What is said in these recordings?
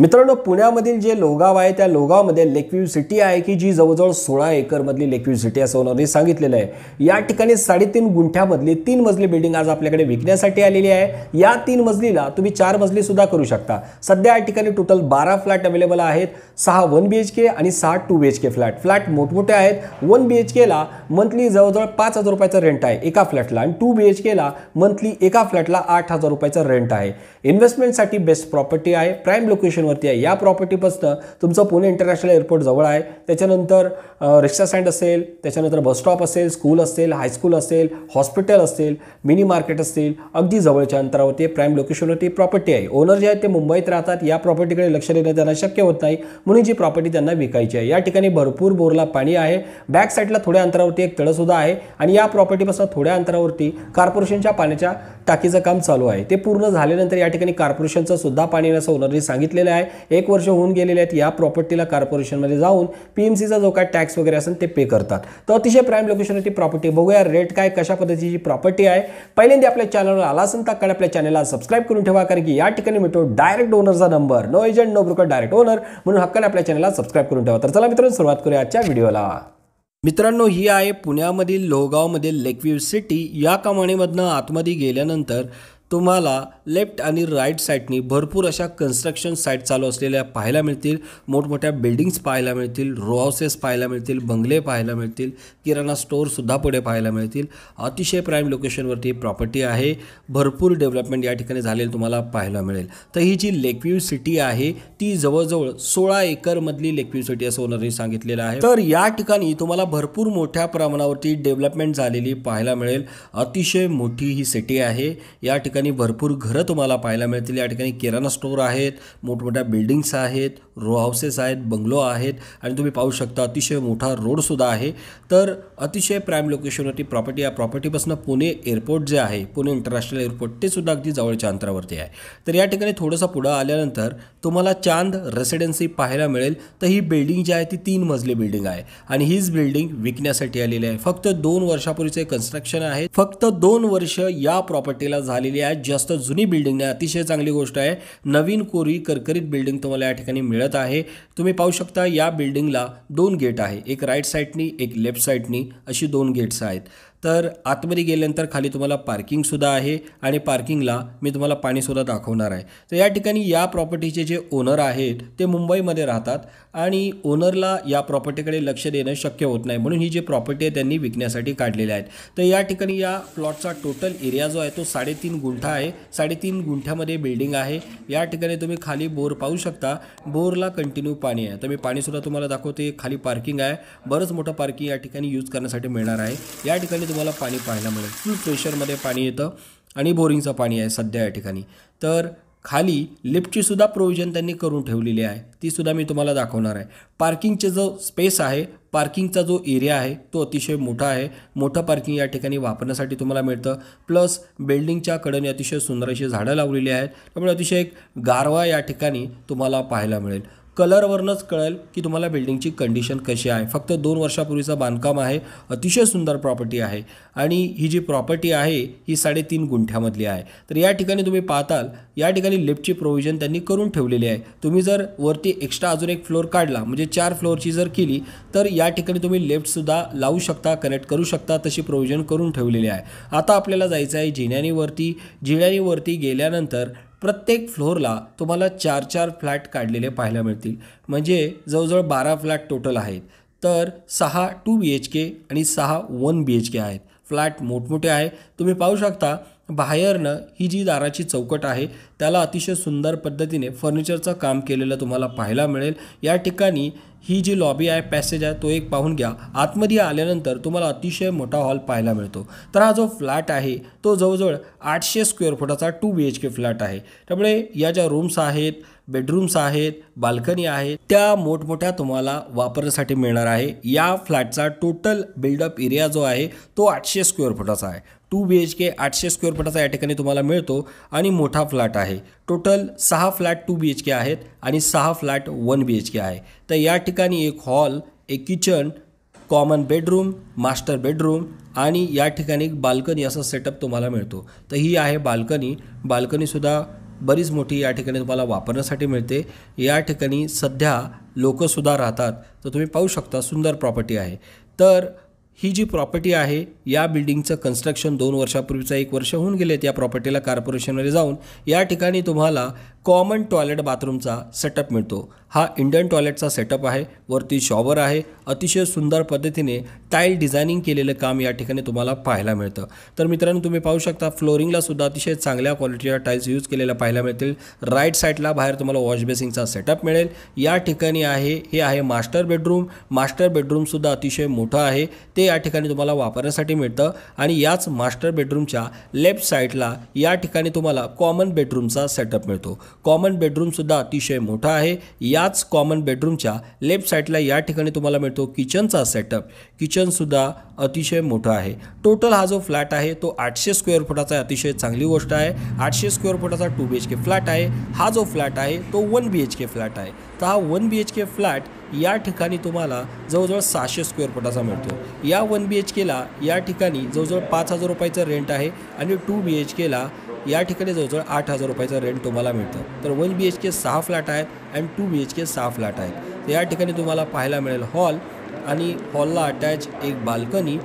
मित्रांनो पुण्यामधील जे लोगाव आहे त्या लोगावमध्ये लेक्व्यू सिटी आहे की जी जवळजवळ सोळा एकरमधली लेक्व्यू सिटी असं होणारी सांगितलेलं आहे या ठिकाणी साडेतीन गुंठ्यामधली तीन मजली बिल्डिंग आज आपल्याकडे विकण्यासाठी आलेली आहे या तीन मजलीला तुम्ही चार मजली सुद्धा करू शकता सध्या या ठिकाणी टोटल बारा फ्लॅट अवेलेबल आहेत सहा वन बी एच के आणि सहा two B H K flat flat मोठमोठे आहेत वन बी एच केला मंथली जवळजवळ पाच हजार रुपयाचा रेंट आहे एका फ्लॅटला आणि टू बी एच केला मंथली एका फ्लॅटला आठ हजार रुपयाचा रेंट आहे इन्व्हेस्टमेंटसाठी बेस्ट प्रॉपर्टी आहे प्राईम लोकेशन लोकेशनवरती आहे या प्रॉपर्टीपासनं तुमचं पुणे इंटरनॅशनल एअरपोर्ट जवळ आहे त्याच्यानंतर रिक्षा स्टँड असेल त्याच्यानंतर बसस्टॉप असेल स्कूल असेल हायस्कूल असेल हॉस्पिटल असेल मिनी मार्केट असेल अगदी जवळच्या अंतरावरती प्राईम लोकेशनवरती प्रॉपर्टी आहे ओनर जे आहेत ते मुंबईत राहतात या प्रॉपर्टीकडे लक्ष देणं त्यांना शक्य होत नाही म्हणून जी प्रॉपर्टी त्यांना विकायची आहे या ठिकाणी भरपूर बोरला पाणी आहे बॅक साईडला थोड्या अंतरावरती एक तळंसुद्धा आहे आणि या प्रॉपर्टीपासून थोड्या अंतरावरती कॉर्पोरेशनच्या पाण्याच्या टाकीचं काम चालू आहे ते पूर्ण झाल्यानंतर या ठिकाणी कॉर्पोरेशनचं सुद्धा पाणी येण्याचं ओनरने सांगितलेलं आहे आहे एक वर्ष होऊन गेलेले आहेत या प्रॉपर्टीला कॉर्पोरेशनमध्ये जाऊन पी एम सीचा जो काय टॅक्स वगैरे असेल ते पे करतात तर अतिशय प्राईम लोकेशनवरती प्रॉपर्टी बघूया रेट काय कशा पद्धतीची प्रॉपर्टी आहे पहिल्यांदा आपल्या चॅनलवर आला असेल तर आपल्या चॅनलला सबस्क्राईब करून ठेवा कारण की या ठिकाणी मिळतो डायरेक्ट ओनरचा number no agent no broker direct owner म्हणून हक्काने आपल्या चॅनलला सबस्क्राईब करून ठेवा तर चला मित्रांनो सुरुवात करूया आजच्या व्हिडिओला मित्रांनो ही आहे पुण्यामधील लोहगावमधील लेकव्ह्यू सिटी या कमाणीमधनं आतमध्ये गेल्यानंतर तुम्हाला लेफ्ट आणि राईट साईडनी भरपूर अशा कन्स्ट्रक्शन साईट चालू असलेल्या पाहायला मिळतील मोठमोठ्या बिल्डिंग्स पाहायला मिळतील रो हाऊसेस पाहायला मिळतील बंगले पाहायला मिळतील किराणा स्टोअरसुद्धा पुढे पाहायला मिळतील अतिशय प्राईम लोकेशनवरती प्रॉपर्टी आहे भरपूर डेव्हलपमेंट या ठिकाणी झालेलं तुम्हाला पाहायला मिळेल तर ही जी लेकव्ह्यू सिटी आहे ती जवळजवळ सोळा एकरमधली लेकव्ह्यू सिटी असं ओनरने सांगितलेलं आहे तर या ठिकाणी तुम्हाला भरपूर मोठ्या प्रमाणावरती डेव्हलपमेंट झालेली पाहायला मिळेल अतिशय मोठी ही सिटी आहे या ठिकाणी भरपूर घरं घरं तुम्हाला पाहायला मिळतील या ठिकाणी किराणा स्टोअर आहेत मोठमोठ्या बिल्डिंग्स आहेत रो हाऊसेस आहेत बंगलो आहेत आणि तुम्ही पाहू शकता अतिशय मोठा रोडसुद्धा आहे तर अतिशय प्राईम लोकेशनवरती प्रॉपर्टी या प्रॉपर्टीपासून पुणे एअरपोर्ट जे आहे पुणे इंटरनॅशनल एअरपोर्ट ते सुद्धा अगदी जवळच्या अंतरावरती आहे तर या ठिकाणी थोडंसं पुढं आल्यानंतर तुम्हाला चांद रेसिडेन्सी पाहायला मिळेल तर ही बिल्डिंग जी आहे ती तीन मजली बिल्डिंग आहे आणि हीच बिल्डिंग विकण्यासाठी आलेली आहे फक्त दोन वर्षापूर्वीचे कन्स्ट्रक्शन आहे फक्त दोन वर्ष या प्रॉपर्टीला झालेली आहे जास्त जुनी बिल्डिंग आहे अतिशय चांगली गोष्ट आहे नवीन कोरी करकरीत बिल्डिंग तुम्हाला या ठिकाणी मिळत आहे तुम्ही पाहू शकता या बिल्डिंगला दोन गेट आहे एक राईट साईडनी एक लेफ्ट साइडनी अशी दोन गेट्स आहेत तर आतमध्ये गेल्यानंतर खाली तुम्हाला पार्किंगसुद्धा आहे आणि पार्किंगला मी तुम्हाला पाणीसुद्धा दाखवणार आहे तर या ठिकाणी या प्रॉपर्टीचे जे ओनर आहेत ते मुंबईमध्ये राहतात आणि ओनरला या प्रॉपर्टीकडे लक्ष देणं शक्य होत नाही म्हणून ही जी प्रॉपर्टी आहे त्यांनी विकण्यासाठी काढलेल्या आहेत तर या ठिकाणी या प्लॉटचा टोटल एरिया जो आहे तो साडेतीन गुंठा आहे साडेतीन गुंठ्यामध्ये बिल्डिंग आहे या ठिकाणी तुम्ही खाली बोर पाहू शकता बोरला कंटिन्यू पाणी आहे तर मी पाणीसुद्धा तुम्हाला दाखवते खाली पार्किंग आहे बरंच मोठं पार्किंग या ठिकाणी यूज करण्यासाठी मिळणार आहे या ठिकाणी तुम्हाला पाणी पाहायला मिळेल फुल प्रेशरमध्ये पाणी येतं आणि बोरिंगचं पाणी आहे सध्या या ठिकाणी तर खाली लिफ्टची सुद्धा प्रोव्हिजन त्यांनी करून ठेवलेली आहे तीसुद्धा मी तुम्हाला दाखवणार आहे पार्किंगचे जो स्पेस आहे पार्किंगचा जो एरिया आहे तो अतिशय मोठा आहे मोठं पार्किंग या ठिकाणी वापरण्यासाठी तुम्हाला मिळतं प्लस बिल्डिंगच्या कडेने अतिशय सुंदर अशी झाडं लावलेली आहेत त्यामुळे अतिशय एक गारवा या ठिकाणी तुम्हाला पाहायला मिळेल कलरवरनंच कळेल की तुम्हाला बिल्डिंगची कंडिशन कशी आहे फक्त दोन वर्षापूर्वीचं बांधकाम आहे अतिशय सुंदर प्रॉपर्टी आहे आणि ही जी प्रॉपर्टी आहे ही साडेतीन गुंठ्यामधली आहे तर या ठिकाणी तुम्ही पाहताल या ठिकाणी लिफ्टची प्रोव्हिजन त्यांनी करून ठेवलेली आहे तुम्ही जर वरती एक्स्ट्रा अजून एक फ्लोअर काढला म्हणजे चार फ्लोअरची जर केली तर या ठिकाणी तुम्ही लेफ्टसुद्धा लावू शकता कनेक्ट करू शकता तशी प्रोव्हिजन करून ठेवलेली आहे आता आपल्याला जायचं आहे जिन्यानीवरती जिन्यानीवरती गेल्यानंतर प्रत्येक फ्लोरला तुम्हाला चार चार फ्लॅट काढलेले पाहायला मिळतील म्हणजे जवळजवळ बारा फ्लॅट टोटल आहेत तर सहा टू बी एच के आणि सहा वन बी एच के आहेत फ्लॅट मोठमोठे आहे तुम्ही पाहू शकता बाहेरनं ही जी दाराची चौकट आहे त्याला अतिशय सुंदर पद्धतीने फर्निचरचं काम केलेलं तुम्हाला पाहायला मिळेल या ठिकाणी ही जी लॉबी आहे पॅसेज आहे तो एक पाहून घ्या आतमध्ये आल्यानंतर तुम्हाला अतिशय मोठा हॉल पाहायला मिळतो तर हा जो फ्लॅट आहे तो जवळजवळ आठशे स्क्वेअर फुटाचा two B H K flat आहे त्यामुळे या ज्या रूम्स आहेत बेडरूम्स आहेत बाल्कनी आहेत त्या मोठमोठ्या तुम्हाला वापरण्यासाठी मिळणार आहे या फ्लॅटचा टोटल बिल्डअप एरिया जो आहे तो आठशे स्क्वेअर फुटाचा आहे टू बी एच के आठशे स्क्वेअर फुटाचा या ठिकाणी तुम्हाला मिळतो आणि मोठा फ्लॅट आहे टोटल सहा flat two B H K आहेत आणि सहा flat one B H K आहे तर या ठिकाणी एक हॉल एक kitchen common bedroom master bedroom आणि या ठिकाणी एक बाल्कनी असा सेटअप तुम्हाला मिळतो तर ही आहे बाल्कनी बाल्कनीसुद्धा बरीच मोठी या ठिकाणी तुम्हाला वापरण्यासाठी मिळते या ठिकाणी सध्या लोकंसुद्धा राहतात तर तुम्ही पाहू शकता सुंदर प्रॉपर्टी आहे तर ही जी प्रॉपर्टी आहे या बिल्डिंगचं कन्स्ट्रक्शन दोन वर्षापूर्वीचं एक वर्ष होऊन गेलेत या प्रॉपर्टीला कॉर्पोरेशनमध्ये जाऊन या ठिकाणी तुम्हाला कॉमन टॉयलेट बाथरूमचा सेटअप मिळतो हा इंडियन टॉयलेटचा सेटअप आहे वरती शॉवर आहे अतिशय सुंदर पद्धतीने टाईल डिझायनिंग केलेलं काम या ठिकाणी तुम्हाला पाहायला मिळतं तर मित्रांनो तुम्ही पाहू शकता फ्लोरिंगला सुद्धा अतिशय चांगल्या क्वालिटीच्या टाईल्स यूज केलेल्या पाहायला मिळतील राईट साईडला बाहेर तुम्हाला वॉश बेसिंगचा सेटअप मिळेल या ठिकाणी आहे हे आहे मास्टर बेडरूम मास्टर बेडरूमसुद्धा अतिशय मोठं आहे ते या ठिकाणी तुम्हाला वापरण्यासाठी मिळतं आणि याच मास्टर बेडरूमच्या लेफ्ट साईडला या ठिकाणी तुम्हाला कॉमन बेडरूमचा सेटअप मिळतो कॉमन बेडरूमसुद्धा अतिशय मोठा आहे याच कॉमन बेडरूमच्या लेफ्ट साईडला या ठिकाणी तुम्हाला मिळतो किचनचा सेटअप किचनसुद्धा अतिशय मोठा आहे टोटल हा जो फ्लॅट आहे तो आठशे स्क्वेअर फुटाचा अतिशय चांगली गोष्ट आहे आठशे स्क्वेअर फुटाचा two B H K flat आहे हा जो फ्लॅट आहे तो one B H K flat आहे तर हा one B H K flat या ठिकाणी तुम्हाला जवळजवळ सहाशे स्क्वेअर फुटाचा मिळतो या वन बी एच केला या ठिकाणी जवळजवळ पाच हजार रुपयाचं रेंट आहे आणि टू बी एच केला या ठिकाणी जवळजवळ आठ हजार रुपयाचा रेंट तुम्हाला मिळतं तर वन बी एच के सहा फ्लॅट आहेत and two B H K सहा फ्लॅट आहेत तर या ठिकाणी तुम्हाला पाहायला मिळेल हॉल आणि हॉलला अटॅच एक बाल्कनी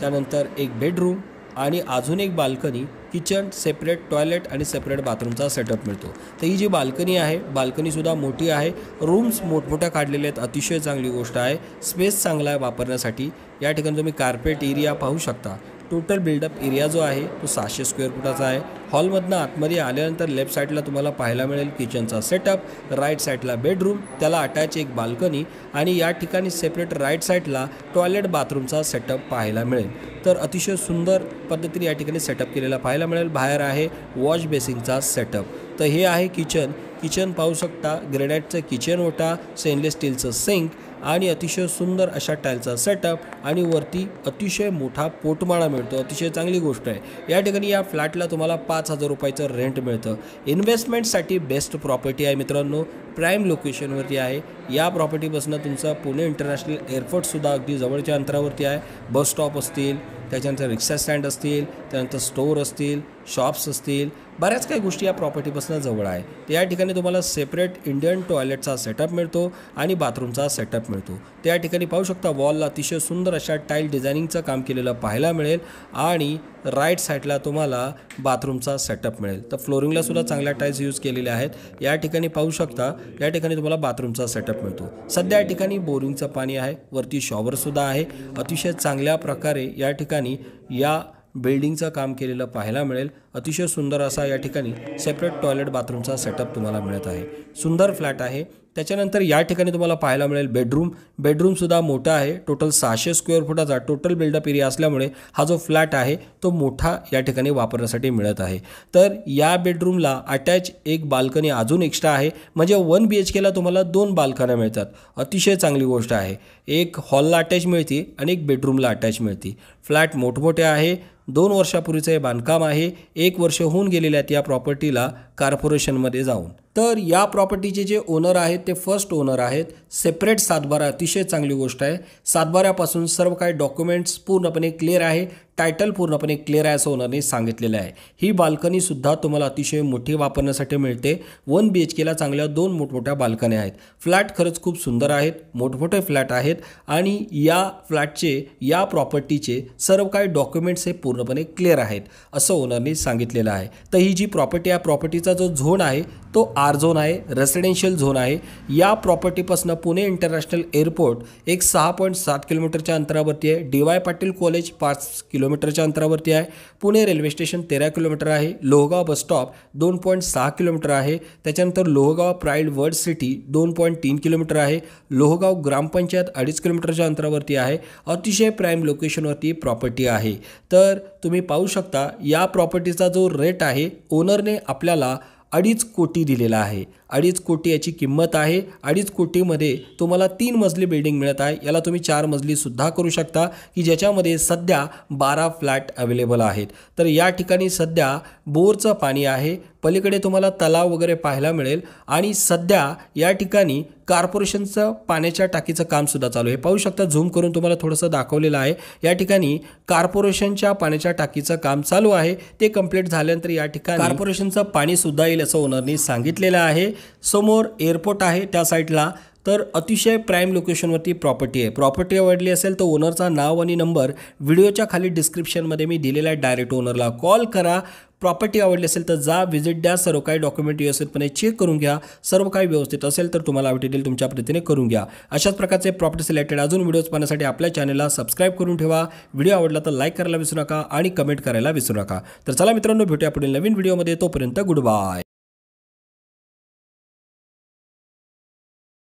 त्यानंतर एक बेडरूम आणि अजून एक बाल्कनी किचन सेपरेट टॉयलेट आणि सेपरेट बाथरूमचा सेटअप मिळतो तर ही जी बाल्कनी आहे बाल्कनीसुद्धा मोठी आहे रूम्स मोठमोठ्या काढलेले आहेत अतिशय चांगली गोष्ट आहे स्पेस चांगला आहे वापरण्यासाठी या ठिकाणी तुम्ही कार्पेट एरिया पाहू शकता टोटल बिल्डअप एरिया जो आहे तो सहाशे स्क्वेअर फुटाचा आहे हॉलमधनं आतमध्ये आल्यानंतर लेफ्ट साईडला तुम्हाला पाहायला मिळेल किचनचा सेटअप राईट साईडला बेडरूम त्याला अटॅच एक बाल्कनी आणि या ठिकाणी सेपरेट राईट साईडला टॉयलेट बाथरूमचा सेटअप पाहायला मिळेल तर अतिशय सुंदर पद्धतीने या ठिकाणी सेटअप केलेला पाहायला मिळेल बाहेर आहे वॉश बेसिनचा सेटअप तर हे आहे किचन किचन पाहू शकता ग्रेनाईटचं किचन ओटा स्टेनलेस स्टीलचं सिंक आणि अतिशय सुंदर अशा टाईलचा सेटअप आणि वरती अतिशय मोठा पोटमाळा मिळतो अतिशय चांगली गोष्ट आहे या ठिकाणी या फ्लॅटला तुम्हाला पाच हजार रुपयाचं रेंट मिळतं इन्व्हेस्टमेंटसाठी बेस्ट प्रॉपर्टी आहे मित्रांनो प्राईम लोकेशनवरती आहे या प्रॉपर्टीपासून तुमचा पुणे इंटरनॅशनल एअरपोर्टसुद्धा अगदी जवळच्या अंतरावरती आहे बस स्टॉप असतील त्याच्यानंतर रिक्षा स्टँड असतील त्यानंतर स्टोअर असतील शॉप्स असतील बऱ्याच काही गोष्टी या प्रॉपर्टीपासून जवळ आहे त्या ठिकाणी तुम्हाला सेपरेट इंडियन टॉयलेटचा सेटअप मिळतो आणि बाथरूमचा सेटअप मिळतो त्या ठिकाणी पाहू शकता वॉलला अतिशय सुंदर अशा टाईल डिझायनिंगचं काम केलेलं पाहायला मिळेल आणि राईट साईडला तुम्हाला बाथरूमचा सेटअप मिळेल तर फ्लोरिंगला सुद्धा चांगल्या टाईल्स यूज केलेल्या आहेत या ठिकाणी पाहू शकता या ठिकाणी तुम्हाला बाथरूमचा सेटअप मिळतो सध्या या ठिकाणी बोरिंगचं पाणी आहे वरती शॉवरसुद्धा आहे अतिशय चांगल्या प्रकारे या ठिकाणी या बिल्डिंगचं काम केलेलं पाहायला मिळेल अतिशय सुंदर असा या ठिकाणी सेपरेट टॉयलेट बाथरूमचा सेटअप तुम्हाला मिळत आहे सुंदर फ्लॅट आहे त्याच्यानंतर या ठिकाणी तुम्हाला पाहायला मिळेल बेडरूम बेडरूमसुद्धा मोठा आहे टोटल सहाशे स्क्वेअर फुटाचा टोटल बिल्डअप एरिया असल्यामुळे हा जो फ्लॅट आहे तो मोठा या ठिकाणी वापरण्यासाठी मिळत आहे तर या बेडरूमला अटॅच एक बाल्कनी अजून एक्स्ट्रा आहे म्हणजे वन बी एच केला तुम्हाला दोन बाल्कन्या मिळतात अतिशय चांगली गोष्ट आहे एक हॉलला अटॅच मिळते आणि एक बेडरूमला अटॅच मिळते फ्लॅट मोठमोठे आहे दोन वर्षापूर्वीचं हे बांधकाम आहे एक वर्ष होऊन गेलेल्या त्या प्रॉपर्टीला कॉर्पोरेशनमध्ये जाऊन तर या प्रॉपर्टीचे जे ओनर आहेत ते फर्स्ट ओनर आहेत सेपरेट सातबारा अतिशय चांगली गोष्ट आहे सातबाऱ्यापासून सर्व काही डॉक्युमेंट्स पूर्णपणे क्लिअर आहे टायटल पूर्णपणे क्लिअर आहे असं ओनरने सांगितलेलं आहे ही बाल्कनीसुद्धा तुम्हाला अतिशय मोठी वापरण्यासाठी मिळते वन बी एच केला चांगल्या दोन मोठमोठ्या बाल्कन्या आहेत फ्लॅट खरंच खूप सुंदर आहेत मोठमोठे फ्लॅट आहेत आणि या फ्लॅटचे या प्रॉपर्टीचे सर्व काही डॉक्युमेंट्स हे पूर्णपणे क्लिअर आहेत असं ओनरने सांगितलेलं आहे तर ही जी प्रॉपर्टी आहे प्रॉपर्टीचा जो झोन आहे तो आर झोन आहे रेसिडेन्शियल झोन आहे या प्रॉपर्टीपासून पुणे इंटरनॅशनल एअरपोर्ट एक सहा पॉईंट सात किलोमीटरच्या अंतरावरती आहे डी वाय पाटील कॉलेज पाच किलोमीटरच्या अंतरावरती आहे पुणे रेल्वे स्टेशन तेरा किलोमीटर आहे लोहगाव बस स्टॉप दोन पॉईंट सहा किलोमीटर आहे त्याच्यानंतर लोहगाव प्राईड वर्ल्ड सिटी दोन पॉईंट तीन किलोमीटर आहे लोहगाव ग्रामपंचायत अडीच किलोमीटरच्या अंतरावरती आहे अतिशय प्राईम लोकेशनवरती प्रॉपर्टी आहे तर तुम्ही पाहू शकता या प्रॉपर्टीचा जो रेट आहे ओनरने आपल्याला अडीच कोटी दिलेला आहे अडीच कोटी याची किंमत आहे अडीच कोटीमध्ये तुम्हाला तीन मजली बिल्डिंग मिळत आहे याला तुम्ही चार मजलीसुद्धा करू शकता की ज्याच्यामध्ये सध्या बारा फ्लॅट अवेलेबल आहेत तर या ठिकाणी सध्या बोरचं पाणी आहे पलीकडे तुम्हाला तलाव वगैरे पाहायला मिळेल आणि सध्या या ठिकाणी कार्पोरेशनचं पाण्याच्या टाकीचं कामसुद्धा चालू आहे पाहू शकता झूम करून तुम्हाला थोडंसं दाखवलेलं आहे या ठिकाणी कार्पोरेशनच्या पाण्याच्या टाकीचं काम चालू आहे ते कंप्लीट झाल्यानंतर या ठिकाणी कॉर्पोरेशनचं पाणीसुद्धा येईल असं ओनरनी सांगितलेलं आहे समोर एअरपोर्ट आहे त्या साईडला तर अतिशय प्राईम लोकेशनवरती प्रॉपर्टी आहे प्रॉपर्टी आवडली असेल तर ओनरचा नाव आणि नंबर व्हिडिओच्या खाली डिस्क्रिप्शनमध्ये मी दिलेला आहे डायरेक्ट ओनरला कॉल करा प्रॉपर्टी आवडली असेल तर जा व्हिजिट द्या सर्व काही डॉक्युमेंट व्यवस्थितपणे चेक करून घ्या सर्व काही व्यवस्थित असेल तर तुम्हाला देईल तुमच्या प्रतीने करून घ्या अशाच प्रकारचे प्रॉपर्टी सिलेक्टेड अजून व्हिडिओज पाहण्यासाठी आपल्या चॅनलला सबस्क्राईब करून ठेवा व्हिडिओ आवडला तर लाईक करायला विसरू नका आणि कमेंट करायला विसरू नका तर चला मित्रांनो भेटूया पुढील नवीन व्हिडिओमध्ये तोपर्यंत गुड बाय